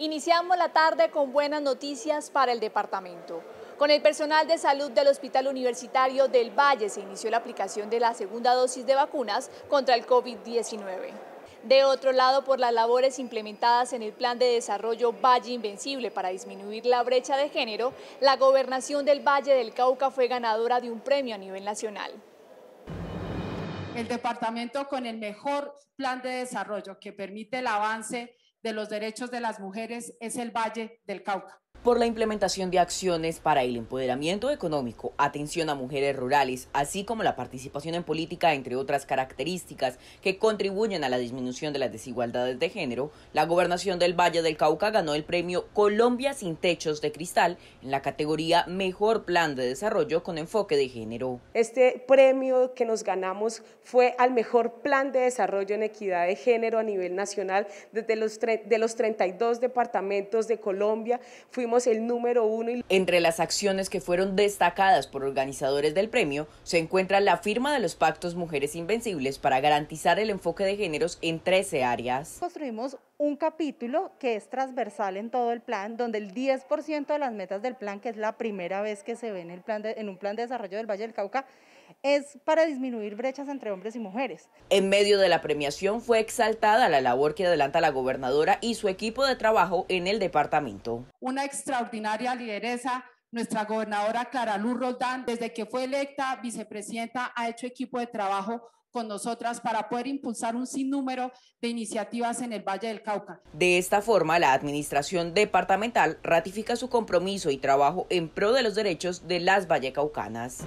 Iniciamos la tarde con buenas noticias para el departamento. Con el personal de salud del Hospital Universitario del Valle se inició la aplicación de la segunda dosis de vacunas contra el COVID-19. De otro lado, por las labores implementadas en el Plan de Desarrollo Valle Invencible para disminuir la brecha de género, la gobernación del Valle del Cauca fue ganadora de un premio a nivel nacional. El departamento con el mejor plan de desarrollo que permite el avance de los derechos de las mujeres es el Valle del Cauca por la implementación de acciones para el empoderamiento económico, atención a mujeres rurales, así como la participación en política, entre otras características que contribuyen a la disminución de las desigualdades de género, la gobernación del Valle del Cauca ganó el premio Colombia sin techos de cristal en la categoría Mejor Plan de Desarrollo con enfoque de género. Este premio que nos ganamos fue al mejor plan de desarrollo en equidad de género a nivel nacional desde los, de los 32 departamentos de Colombia el número uno. Entre las acciones que fueron destacadas por organizadores del premio se encuentra la firma de los pactos Mujeres Invencibles para garantizar el enfoque de géneros en 13 áreas un capítulo que es transversal en todo el plan, donde el 10% de las metas del plan, que es la primera vez que se ve en, el plan en un plan de desarrollo del Valle del Cauca, es para disminuir brechas entre hombres y mujeres. En medio de la premiación fue exaltada la labor que adelanta la gobernadora y su equipo de trabajo en el departamento. Una extraordinaria lideresa nuestra gobernadora Clara Luz Roldán, desde que fue electa vicepresidenta, ha hecho equipo de trabajo con nosotras para poder impulsar un sinnúmero de iniciativas en el Valle del Cauca. De esta forma, la Administración Departamental ratifica su compromiso y trabajo en pro de los derechos de las vallecaucanas.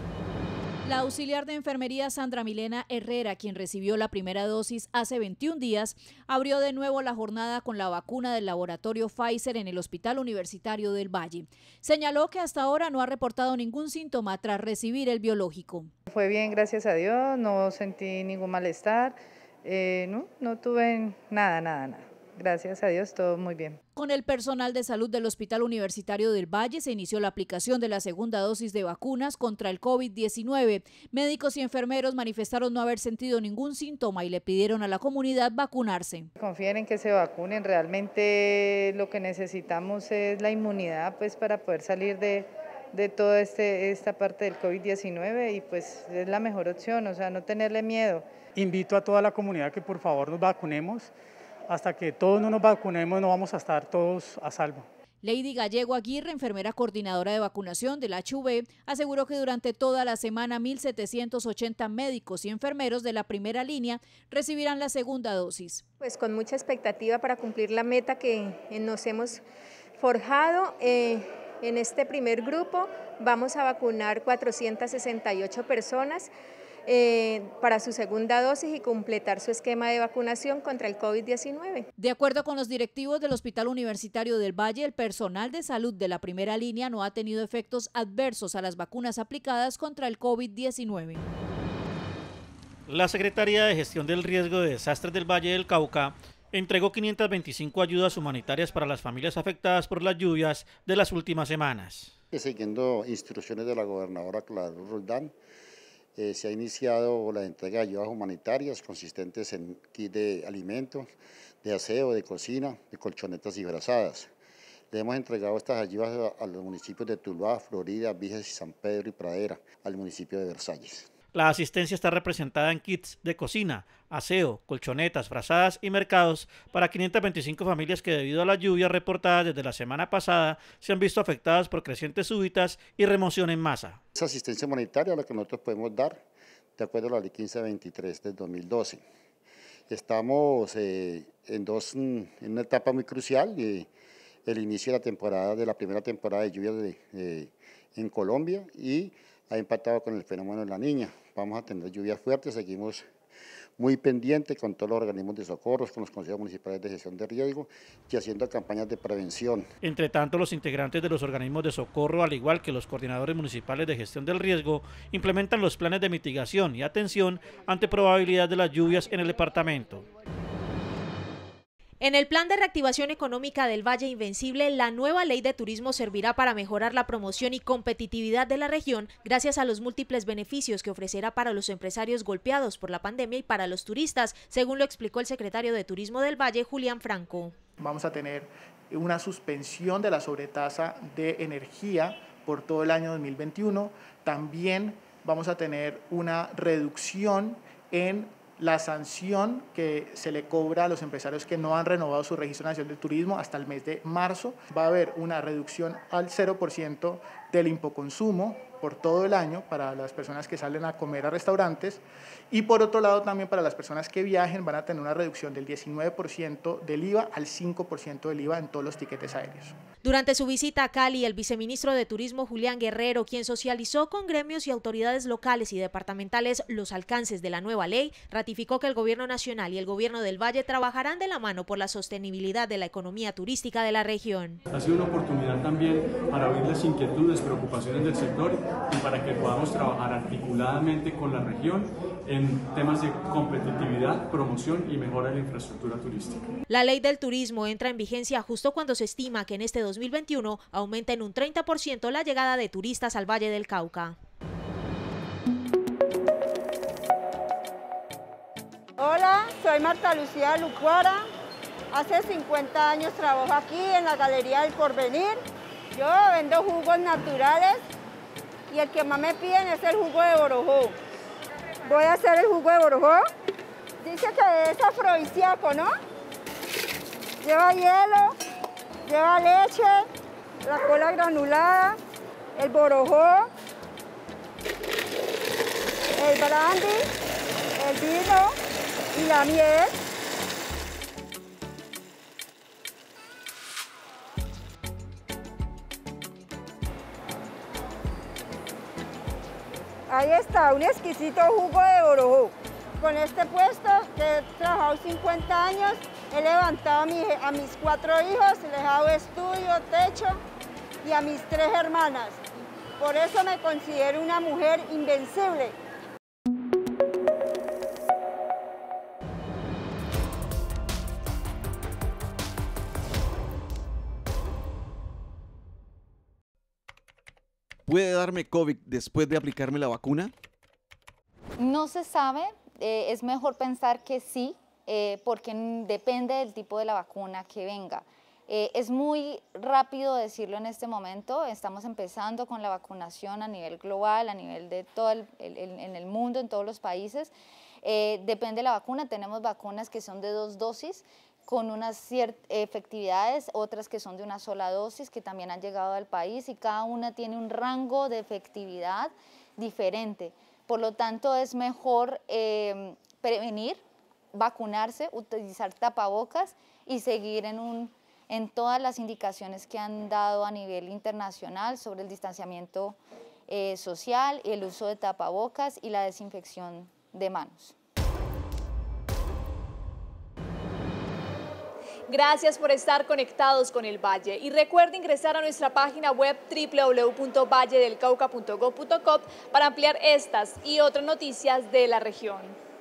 La auxiliar de enfermería Sandra Milena Herrera, quien recibió la primera dosis hace 21 días, abrió de nuevo la jornada con la vacuna del laboratorio Pfizer en el Hospital Universitario del Valle. Señaló que hasta ahora no ha reportado ningún síntoma tras recibir el biológico. Fue bien, gracias a Dios, no sentí ningún malestar, eh, no tuve nada, nada, nada gracias a Dios, todo muy bien. Con el personal de salud del Hospital Universitario del Valle se inició la aplicación de la segunda dosis de vacunas contra el COVID-19. Médicos y enfermeros manifestaron no haber sentido ningún síntoma y le pidieron a la comunidad vacunarse. Confíen en que se vacunen, realmente lo que necesitamos es la inmunidad pues para poder salir de, de toda este, esta parte del COVID-19 y pues es la mejor opción, o sea, no tenerle miedo. Invito a toda la comunidad que por favor nos vacunemos hasta que todos no nos vacunemos no vamos a estar todos a salvo. Lady Gallego Aguirre, enfermera coordinadora de vacunación del HV, aseguró que durante toda la semana 1.780 médicos y enfermeros de la primera línea recibirán la segunda dosis. Pues con mucha expectativa para cumplir la meta que nos hemos forjado. Eh, en este primer grupo vamos a vacunar 468 personas. Eh, para su segunda dosis y completar su esquema de vacunación contra el COVID-19. De acuerdo con los directivos del Hospital Universitario del Valle, el personal de salud de la primera línea no ha tenido efectos adversos a las vacunas aplicadas contra el COVID-19. La Secretaría de Gestión del Riesgo de Desastres del Valle del Cauca entregó 525 ayudas humanitarias para las familias afectadas por las lluvias de las últimas semanas. Siguiendo instrucciones de la gobernadora Clara Roldán, eh, se ha iniciado la entrega de ayudas humanitarias consistentes en kit de alimentos, de aseo, de cocina, de colchonetas y brazadas. Le hemos entregado estas ayudas a, los municipios de Tuluá, Florida, Viges y San Pedro y Pradera, al municipio de Versalles. La asistencia está representada en kits de cocina, aseo, colchonetas, frazadas y mercados para 525 familias que debido a las lluvias reportadas desde la semana pasada se han visto afectadas por crecientes súbitas y remoción en masa. Esa asistencia humanitaria es la que nosotros podemos dar de acuerdo a la ley 1523 del 2012. Estamos eh, en, dos, en una etapa muy crucial, y eh, el inicio de la temporada, de la primera temporada de lluvias eh, en Colombia y ha impactado con el fenómeno de la niña. Vamos a tener lluvias fuertes, seguimos muy pendientes con todos los organismos de socorros, con los consejos municipales de gestión de riesgo y haciendo campañas de prevención. Entre tanto, los integrantes de los organismos de socorro, al igual que los coordinadores municipales de gestión del riesgo, implementan los planes de mitigación y atención ante probabilidad de las lluvias en el departamento. En el plan de reactivación económica del Valle Invencible, la nueva ley de turismo servirá para mejorar la promoción y competitividad de la región gracias a los múltiples beneficios que ofrecerá para los empresarios golpeados por la pandemia y para los turistas, según lo explicó el secretario de Turismo del Valle, Julián Franco. Vamos a tener una suspensión de la sobretasa de energía por todo el año 2021. También vamos a tener una reducción en la sanción que se le cobra a los empresarios que no han renovado su registro nacional de turismo hasta el mes de marzo. Va a haber una reducción al 0% del impoconsumo, por todo el año para las personas que salen a comer a restaurantes y por otro lado también para las personas que viajen van a tener una reducción del 19% del IVA al 5% del IVA en todos los tiquetes aéreos. Durante su visita a Cali, el viceministro de Turismo Julián Guerrero, quien socializó con gremios y autoridades locales y departamentales los alcances de la nueva ley, ratificó que el gobierno nacional y el gobierno del Valle trabajarán de la mano por la sostenibilidad de la economía turística de la región. Ha sido una oportunidad también para oír las inquietudes, preocupaciones del sector y para que podamos trabajar articuladamente con la región en temas de competitividad, promoción y mejora de la infraestructura turística. La ley del turismo entra en vigencia justo cuando se estima que en este 2021 aumenta en un 30% la llegada de turistas al Valle del Cauca. Hola, soy Marta Lucía Lucuara. Hace 50 años trabajo aquí en la Galería del Porvenir. Yo vendo jugos naturales y el que más me piden es el jugo de borojó. Voy a hacer el jugo de borojó. Dice que es afrodisíaco, ¿no? Lleva hielo, lleva leche, la cola granulada, el borojó, el brandy, el vino y la miel. Ahí está, un exquisito jugo de orojo. Con este puesto que he trabajado 50 años, he levantado a, mis cuatro hijos, les he dado estudio, techo y a mis tres hermanas. Por eso me considero una mujer invencible. ¿Puede darme COVID después de aplicarme la vacuna? No se sabe, eh, es mejor pensar que sí, eh, porque depende del tipo de la vacuna que venga. Eh, es muy rápido decirlo en este momento, estamos empezando con la vacunación a nivel global, a nivel de todo el, mundo, en todos los países. depende de la vacuna, tenemos vacunas que son de dos dosis, con unas ciertas efectividades, otras que son de una sola dosis, que también han llegado al país y cada una tiene un rango de efectividad diferente. Por lo tanto, es mejor em, prevenir, vacunarse, utilizar tapabocas y seguir en, todas las indicaciones que han dado a nivel internacional sobre el distanciamiento social eh, social, el uso de tapabocas y la desinfección de manos. Gracias por estar conectados con el Valle y recuerda ingresar a nuestra página web www.valledelcauca.gov.co para ampliar estas y otras noticias de la región.